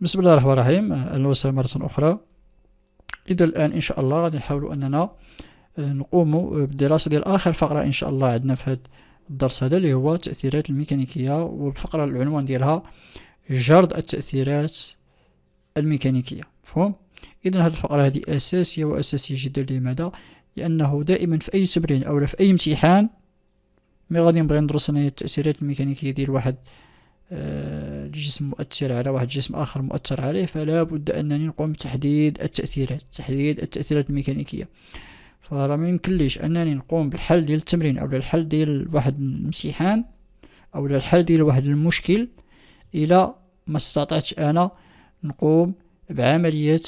بسم الله الرحمن الرحيم اهلا وسهلا مرة أخرى إذا الآن إن شاء الله غادي نحاولوا أننا آه، نقوم آه، بالدراسة ديال آخر فقرة إن شاء الله عندنا في هذا الدرس هذا اللي هو التأثيرات الميكانيكية والفقرة العنوان ديالها جرد التأثيرات الميكانيكية مفهوم إذا هذه الفقرة هذه أساسية وأساسية جدا لماذا؟ لأنه دائما في أي تمرين أو في أي امتحان مي غادي نبغي ندرس التأثيرات الميكانيكية ديال واحد الجسم آه، مؤثر على واحد الجسم آخر مؤثر عليه فلا بد أنني نقوم بتحديد التأثيرات تحديد التأثيرات الميكانيكية فراه ما يمكنليش انني نقوم بالحل ديال التمرين او الحل ديال واحد الامتحان او الحل ديال واحد المشكل الى ما استطعتش انا نقوم بعمليه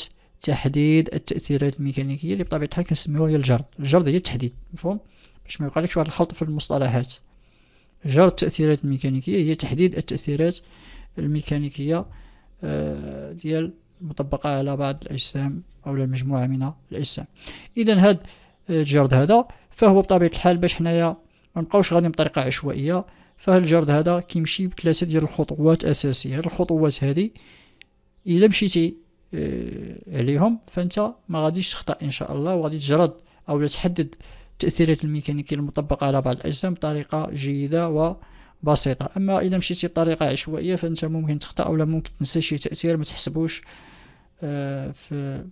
تحديد التاثيرات الميكانيكيه اللي بطبيعه الحال كنسميوها هي الجرد الجرد هي التحديد مفهوم باش ما يوقعلكش واحد الخلط في المصطلحات جر التأثيرات الميكانيكية هي تحديد التأثيرات الميكانيكية آه، ديال مطبقة على بعض الأجسام أو على مجموعة من الأجسام إذا هاد آه، الجرد هذا فهو بطبيعة الحال باش حنايا منبقاوش غاديين بطريقة عشوائية فالجرد هذا كيمشي بثلاثة ديال الخطوات أساسية هاد الخطوات هذه إلا مشيتي آه، عليهم فأنت ما غاديش تخطأ إن شاء الله وغادي تجرد أو تحدد التأثيرات الميكانيكية المطبقة على بعض الأجسام بطريقة جيدة وبسيطة أما إذا مشيتي بطريقة عشوائية فأنت ممكن تخطأ أو ممكن تنسى شي تأثير ما تحسبوش آه، في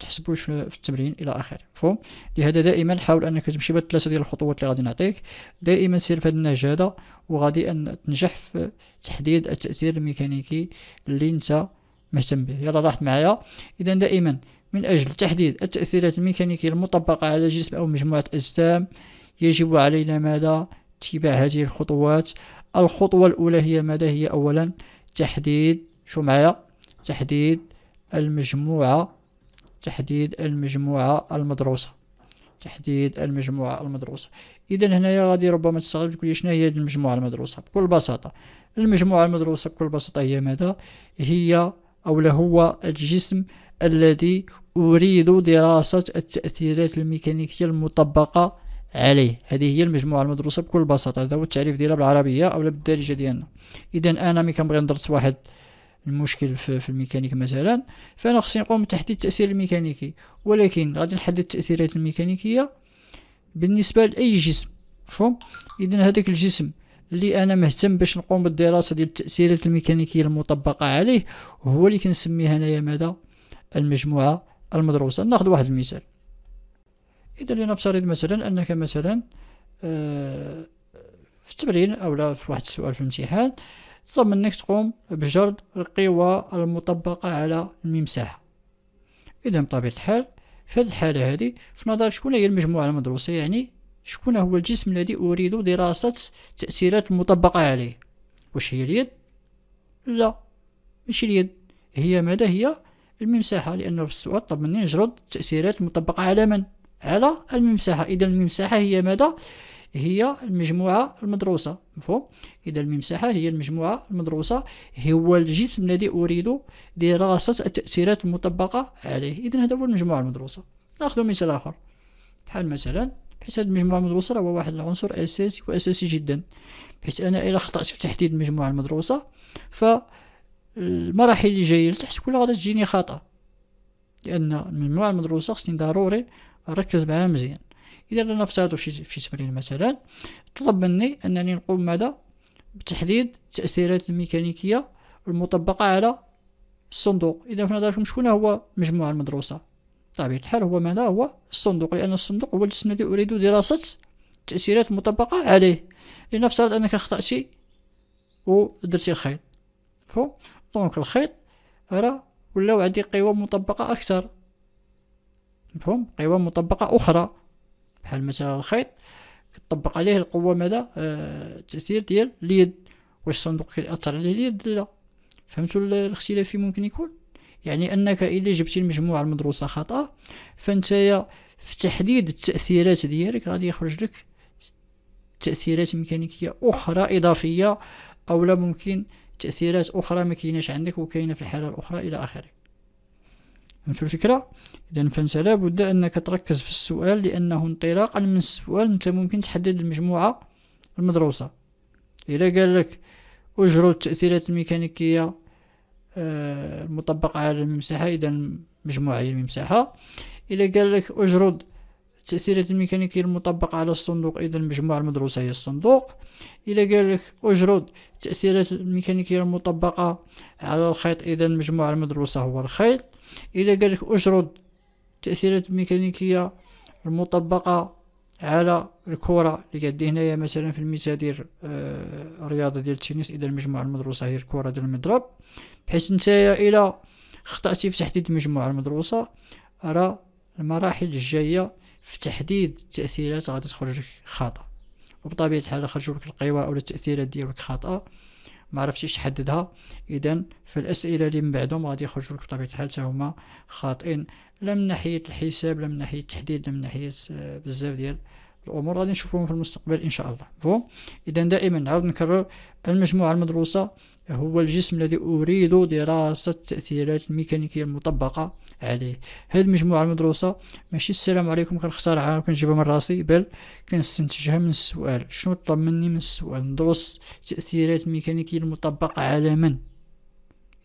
تحسبوش في التمرين الى اخره مفهوم لهذا دائما حاول انك تمشي بهاد الثلاثه ديال الخطوات اللي غادي نعطيك دائما سير في النهج هذا وغادي ان تنجح في تحديد التاثير الميكانيكي اللي انت مهتم به يلا لاحظت معايا اذا دائما من اجل تحديد التاثيرات الميكانيكيه المطبقه على جسم او مجموعه اجسام يجب علينا ماذا اتباع هذه الخطوات الخطوه الاولى هي ماذا هي اولا تحديد شو معايا تحديد المجموعه تحديد المجموعه المدروسه تحديد المجموعه المدروسه اذا هنايا غادي ربما تستغرب تقول شنو هي المجموعه المدروسه بكل بساطه المجموعه المدروسه بكل بساطه هي ماذا هي أو لهو الجسم الذي أريد دراسة التأثيرات الميكانيكية المطبقة عليه هذه هي المجموعة المدروسة بكل بساطة هذا هو التعريف ديالها بالعربية أو بالدارجة ديالنا إذا أنا ملي كنبغي ندرس واحد المشكل في, في الميكانيك مثلا فأنا خصني نقوم بتحديد التأثير الميكانيكي ولكن غادي نحدد التأثيرات الميكانيكية بالنسبة لأي جسم مفهوم إذا هذاك الجسم اللي انا مهتم باش نقوم بالدراسه ديال التاثيرات الميكانيكيه المطبقه عليه هو اللي كنسميه انايا ماذا المجموعه المدروسه ناخذ واحد المثال اذا لنفترض مثلا انك مثلا آه، في التمرين او لا في واحد السؤال في الامتحان طلب منك تقوم بجرد القوى المطبقه على الممساحه اذا بطبيعه الحال في هذه الحاله هذه في نظرك شكون هي المجموعه المدروسه يعني شكون هو الجسم الذي أريد دراسة تأثيرات المطبقة عليه واش هي اليد لا ماشي اليد هي ماذا هي الممساحة لأن السؤال طلب مني نجرد التأثيرات المطبقة على من على الممساحة إذا الممساحة هي ماذا هي المجموعة المدروسة مفهوم إذا الممساحة هي المجموعة المدروسة هو الجسم الذي أريد دراسة التأثيرات المطبقة عليه إذا هذا هو المجموعة المدروسة نأخذ مثال آخر بحال مثلا حيت هاد المجموعة المدروسة هو واحد العنصر أساسي وأساسي جدا حيت أنا إلا خطأت في تحديد المجموعة المدروسة ف المراحل اللي جاية لتحت كلها غادي تجيني خطأ لأن المجموعة المدروسة خصني ضروري نركز معاها مزيان إذا أنا نفترض في شي تمرين مثلا طلب مني أنني نقوم ماذا بتحديد التأثيرات الميكانيكية المطبقة على الصندوق إذا في نظركم شكون هو المجموعة المدروسة بطبيعة الحال هو ماذا هو الصندوق لأن الصندوق هو الجسم الذي أريد دراسة التأثيرات المطبقة عليه لنفترض أنك أخطأتي ودرتي الخيط فو دونك الخيط راه ولاو عندي قوى مطبقة أكثر مفهوم قوى مطبقة أخرى بحال مثلا الخيط كطبق عليه القوة ماذا آه التأثير ديال اليد واش الصندوق كيأثر عليه اليد لا فهمتوا الاختلاف فين ممكن يكون يعني انك الى جبتي المجموعه المدروسه خطا فانت في تحديد التاثيرات ديالك غادي يخرج لك تاثيرات ميكانيكيه اخرى اضافيه او لا ممكن تاثيرات اخرى ما كايناش عندك وكاينه في الحاله الاخرى الى اخره فهمتوا الفكره اذا فانت لابد انك تركز في السؤال لانه انطلاقا من السؤال انت ممكن تحدد المجموعه المدروسه الا قال لك اجروا التاثيرات الميكانيكيه آه، مطبقة على المساحة إذا مجموعة هي المساحة إذا قال لك أجرد التأثيرات الميكانيكية المطبقة على الصندوق إذا المجموعة المدروسة هي الصندوق إذا قال لك أجرد التأثيرات الميكانيكية المطبقة على الخيط إذا المجموعة المدروسة هو الخيط إذا قال لك أجرد التأثيرات الميكانيكية المطبقة على الكرة اللي كدي هنايا مثلا في المثال ديال الرياضة ديال التنس إذا المجموعة المدروسة هي الكرة ديال المضرب بحيث نتايا إلى خطأتي في تحديد المجموعة المدروسة را المراحل الجاية في تحديد التأثيرات غادي تخرج لك خاطئة وبطبيعة الحال خرجوا لك القواء ولا التأثيرات ديالك خاطئة ما عرفتيش تحددها اذا فالاسئله اللي من بعدهم غادي يخرجوا لك بطبيعه الحال هما خاطئين لا من ناحيه الحساب لا من ناحيه التحديد لا من ناحيه آه، بزاف ديال الامور غادي نشوفهم في المستقبل ان شاء الله فو اذا دائما نعاود نكرر المجموعه المدروسه هو الجسم الذي أريد دراسة التأثيرات الميكانيكية المطبقة عليه هذه المجموعة المدروسة ماشي السلام عليكم كنختارها وكنجيبها من راسي بل كنستنتجها من السؤال شنو طلب مني من السؤال ندرس التأثيرات الميكانيكية المطبقة على من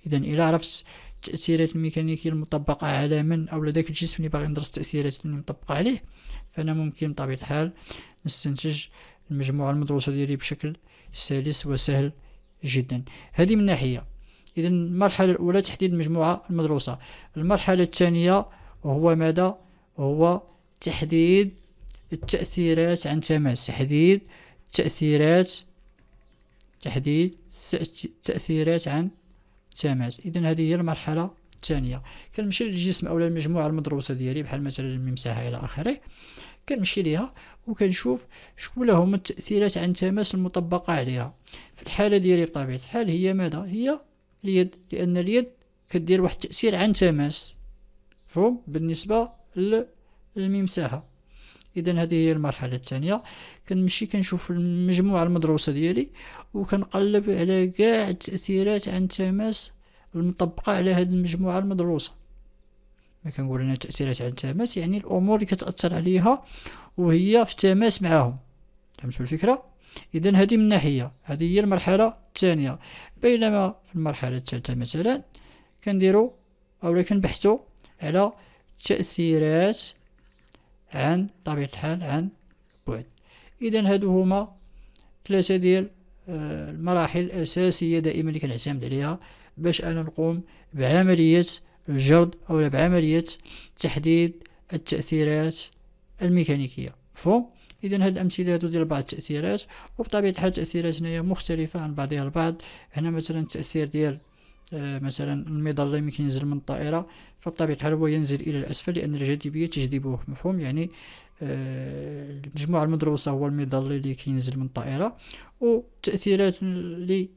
إذا إلا عرفت التأثيرات الميكانيكية المطبقة على من أو لذاك الجسم اللي باغي ندرس التأثيرات اللي مطبقة عليه فأنا ممكن بطبيعة الحال نستنتج المجموعة المدروسة ديالي بشكل سلس وسهل جدا هذه من ناحية إذا المرحلة الأولى تحديد المجموعة المدروسة المرحلة الثانية هو ماذا هو تحديد التأثيرات عن تماس تحديد التأثيرات تحديد التأثيرات عن تماس إذا هذه هي المرحلة الثانيه كنمشي للجسم او للمجموعه المدروسه ديالي بحال مثلا الممساحه الى اخره كنمشي ليها وكنشوف شكون هما التاثيرات عن تماس المطبقه عليها في الحاله ديالي بطبيعه الحال هي ماذا هي اليد لان اليد كدير واحد التاثير عن تماس فهم بالنسبه للممساحه اذا هذه هي المرحله الثانيه كنمشي كنشوف المجموعه المدروسه ديالي وكنقلب على كاع التاثيرات عن تماس المطبقة على هذه المجموعة المدروسة ما كنقول انها تأثيرات على التماس يعني الأمور اللي كتأثر عليها وهي في تماس معاهم فهمتوا الفكرة إذا هذه من ناحية هذه هي المرحلة الثانية بينما في المرحلة الثالثة مثلا كنديرو أو كنبحثو على التأثيرات عن طبيعة الحال عن بعد إذا هادو هما ثلاثة ديال آه، المراحل الأساسية دائما اللي كنعتمد عليها باش انا نقوم بعملية الجرد او بعملية تحديد التأثيرات الميكانيكية فو اذا هاد الامثله هادو ديال بعض التاثيرات وبطبيعه الحال التاثيرات هنايا مختلفه عن بعضها البعض هنا مثلا التاثير ديال آه، مثلا المضاد اللي يمكن ينزل من الطائره فبطبيعه الحال هو ينزل الى الاسفل لان الجاذبيه تجذبه مفهوم يعني آه، المجموعه المدروسه هو المضاد اللي كينزل من الطائره والتاثيرات اللي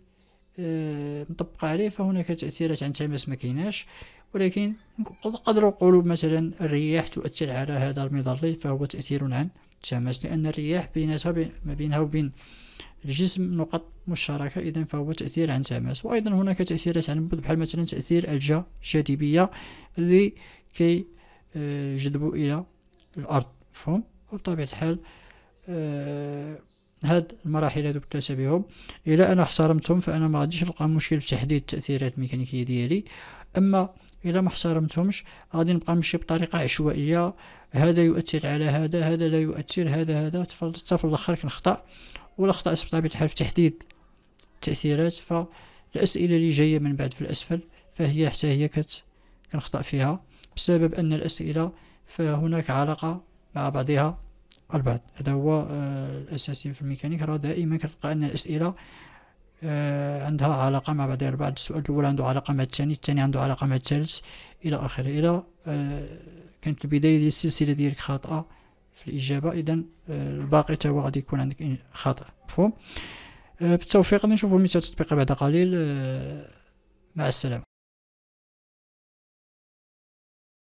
آه، مطبقة عليه فهناك تأثيرات عن تماس ما كايناش ولكن نقدروا نقولوا مثلا الرياح تؤثر على هذا المظلي فهو تأثير عن تماس لأن الرياح بيناتها ما بينها وبين الجسم نقط مشتركة إذا فهو تأثير عن تماس وأيضا هناك تأثيرات عن بعد بحال مثلا تأثير الجاذبية اللي كي جذبوا إلى الأرض مفهوم وبطبيعة الحال آه، هاد المراحل هادو بتلاسى بهم الى انا احترمتهم فانا ما غاديش نلقى مشكل في تحديد التاثيرات الميكانيكيه ديالي اما الى ما احترمتهمش غادي نبقى نمشي بطريقه عشوائيه هذا يؤثر على هذا هذا لا يؤثر هذا هذا حتى في الاخر كنخطا والاخطاء بطبيعه الحال في تحديد التاثيرات فالاسئله اللي جايه من بعد في الاسفل فهي حتى هي كت كنخطا فيها بسبب ان الاسئله فهناك علاقه مع بعضها البعض هذا هو آه، الأساسي في الميكانيك راه دائما كتلقى أن الأسئلة آه، عندها علاقة مع بعضها البعض السؤال الأول عنده علاقة مع الثاني الثاني عنده علاقة مع الثالث إلى آخره إلى آه، كانت البداية ديال السلسلة ديالك خاطئة في الإجابة إذا الباقي تا هو غادي يكون عندك خطأ مفهوم بالتوفيق نشوفوا مثال تطبيقي بعد قليل مع السلامة